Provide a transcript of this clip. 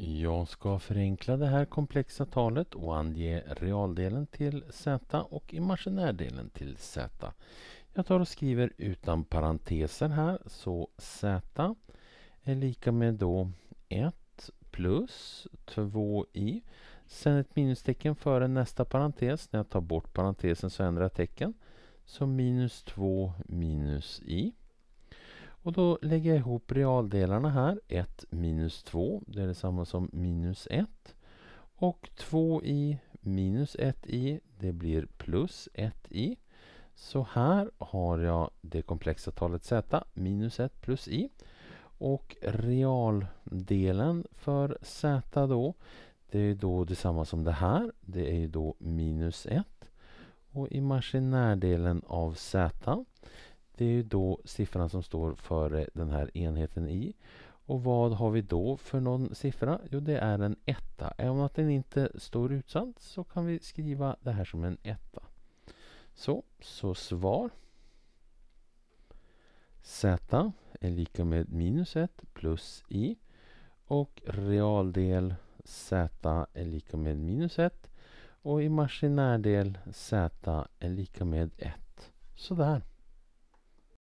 Jag ska förenkla det här komplexa talet och ange realdelen till z och imaginärdelen till z. Jag tar och skriver utan parenteser här, så z är lika med då 1 plus 2i. Sen ett minustecken före nästa parentes. När jag tar bort parentesen så ändrar jag tecken. Så minus 2 minus i. Och då lägger jag ihop realdelarna här. 1 minus 2, det är detsamma som minus 1. Och 2i minus 1i, det blir plus 1i. Så här har jag det komplexa talet z, minus 1 plus i. Och realdelen för z då, det är då detsamma som det här. Det är ju då minus 1. Och imaginärdelen av z, det är ju då siffran som står före eh, den här enheten i. Och vad har vi då för någon siffra? Jo, det är en etta. Även om den inte står utsatt så kan vi skriva det här som en etta. Så, så svar z är lika med minus 1 plus i och realdel z är lika med minus 1 och imaginärdel z är lika med 1. Sådär.